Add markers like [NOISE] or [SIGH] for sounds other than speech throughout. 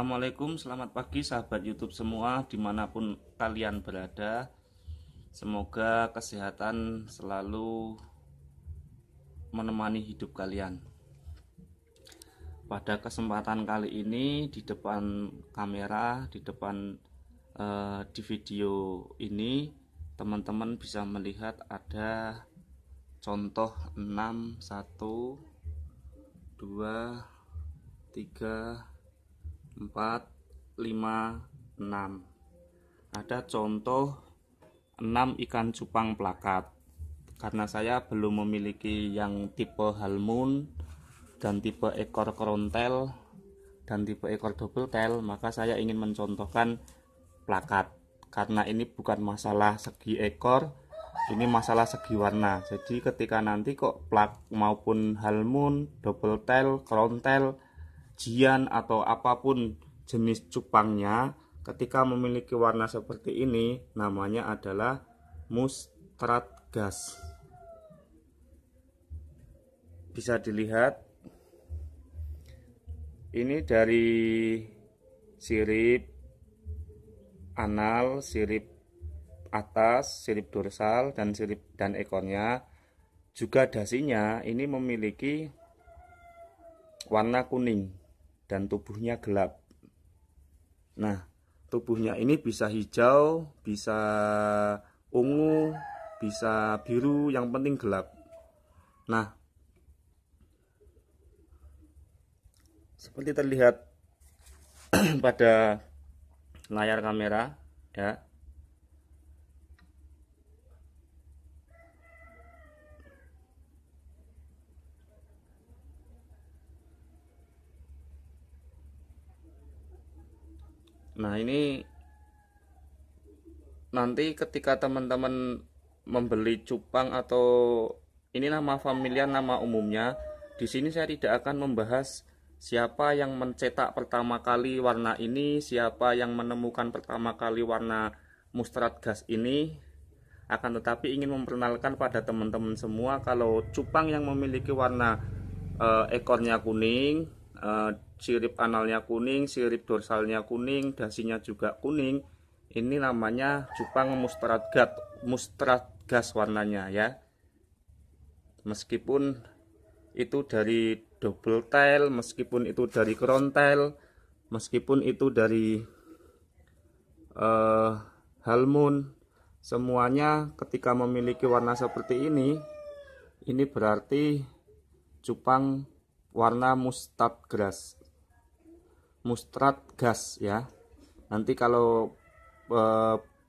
Assalamualaikum, selamat pagi sahabat YouTube semua, dimanapun kalian berada. Semoga kesehatan selalu menemani hidup kalian. Pada kesempatan kali ini, di depan kamera, di depan eh, di video ini, teman-teman bisa melihat ada contoh 6, 1, 2, 3, 4, 5, 6 ada contoh 6 ikan cupang plakat karena saya belum memiliki yang tipe halmun dan tipe ekor kerontel dan tipe ekor double tail maka saya ingin mencontohkan plakat karena ini bukan masalah segi ekor ini masalah segi warna jadi ketika nanti kok plak maupun halmun double tail crown tail sajian atau apapun jenis cupangnya ketika memiliki warna seperti ini namanya adalah mustrat gas bisa dilihat ini dari sirip anal sirip atas sirip dorsal dan sirip dan ekornya juga dasinya ini memiliki warna kuning dan tubuhnya gelap. Nah, tubuhnya ini bisa hijau, bisa ungu, bisa biru, yang penting gelap. Nah, seperti terlihat [CLEARS THROAT] pada layar kamera ya Nah, ini nanti ketika teman-teman membeli cupang atau ini nama familiar nama umumnya, di sini saya tidak akan membahas siapa yang mencetak pertama kali warna ini, siapa yang menemukan pertama kali warna mustard gas ini. Akan tetapi ingin memperkenalkan pada teman-teman semua kalau cupang yang memiliki warna e, ekornya kuning, e, sirip analnya kuning, sirip dorsalnya kuning, dasinya juga kuning. Ini namanya cupang mustradgat, mustradgas warnanya ya. Meskipun itu dari double tail, meskipun itu dari crown tail, meskipun itu dari uh, eh, halmon, semuanya ketika memiliki warna seperti ini, ini berarti cupang warna mustard grass mustrat gas ya. Nanti kalau e,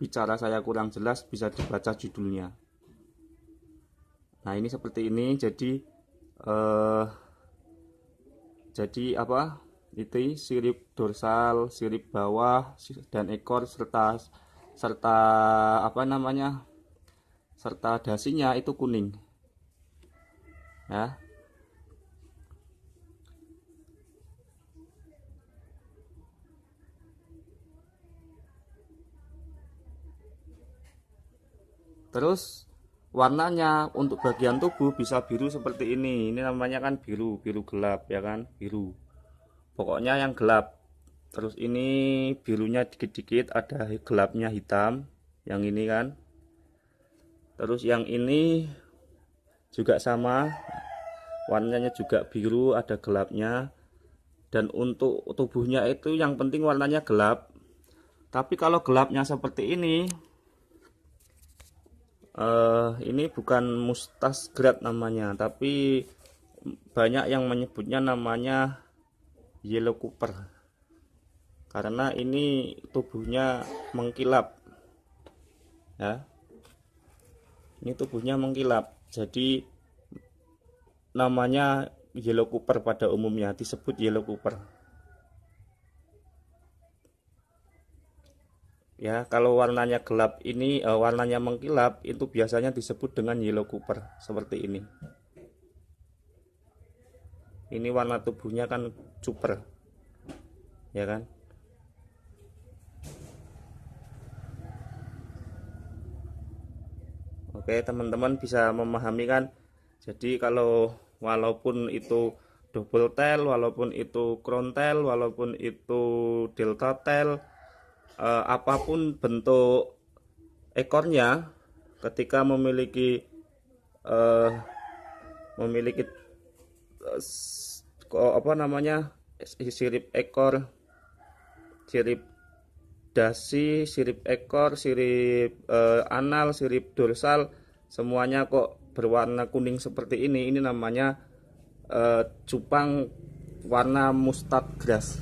bicara saya kurang jelas bisa dibaca judulnya. Nah, ini seperti ini. Jadi e, jadi apa? Itu sirip dorsal, sirip bawah dan ekor serta serta apa namanya? serta dasinya itu kuning. Ya, terus warnanya untuk bagian tubuh bisa biru seperti ini ini namanya kan biru biru gelap ya kan biru pokoknya yang gelap terus ini birunya dikit-dikit ada gelapnya hitam yang ini kan terus yang ini juga sama warnanya juga biru ada gelapnya dan untuk tubuhnya itu yang penting warnanya gelap tapi kalau gelapnya seperti ini uh, ini bukan mustas grad namanya tapi banyak yang menyebutnya namanya yellow cooper karena ini tubuhnya mengkilap ya ini tubuhnya mengkilap jadi namanya yellow cooper pada umumnya disebut yellow cooper ya kalau warnanya gelap ini uh, warnanya mengkilap itu biasanya disebut dengan yellow cooper seperti ini ini warna tubuhnya kan cooper ya kan oke teman-teman bisa memahami kan jadi kalau walaupun itu double tail walaupun itu crown tail walaupun itu delta tail eh, apapun bentuk ekornya ketika memiliki eh, memiliki eh, apa namanya sirip ekor sirip dasi sirip ekor sirip eh, anal sirip dorsal semuanya kok berwarna kuning seperti ini ini namanya eh, cupang warna mustard grass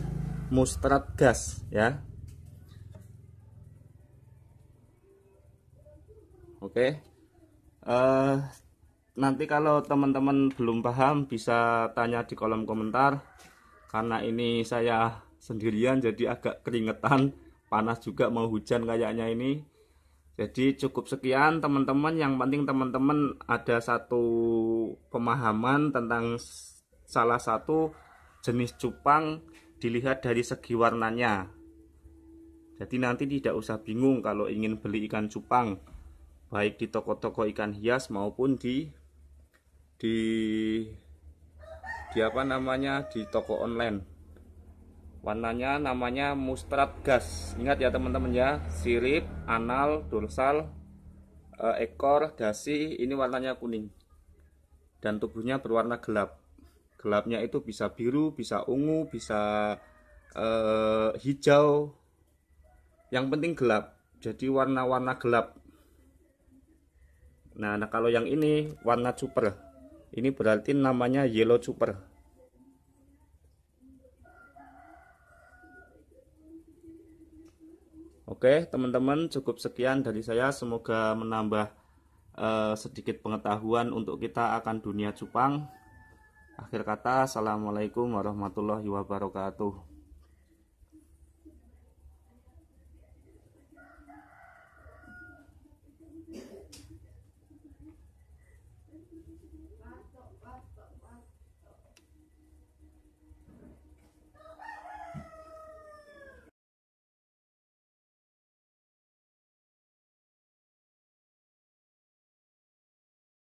mustard gas ya Oke. Uh, nanti kalau teman-teman belum paham bisa tanya di kolom komentar. Karena ini saya sendirian jadi agak keringetan, panas juga mau hujan kayaknya ini. Jadi cukup sekian teman-teman, yang penting teman-teman ada satu pemahaman tentang salah satu jenis cupang dilihat dari segi warnanya. Jadi nanti tidak usah bingung kalau ingin beli ikan cupang baik di toko-toko ikan hias maupun di di di apa namanya di toko online warnanya namanya mustard gas ingat ya teman-teman ya sirip anal dorsal eh, ekor dasi ini warnanya kuning dan tubuhnya berwarna gelap gelapnya itu bisa biru bisa ungu bisa eh, hijau yang penting gelap jadi warna-warna gelap Nah, nah kalau yang ini warna super. Ini berarti namanya yellow super. Oke, teman-teman, cukup sekian dari saya. Semoga menambah eh, sedikit pengetahuan untuk kita akan dunia cupang. Akhir kata, Assalamualaikum warahmatullahi wabarakatuh. 拿走吧。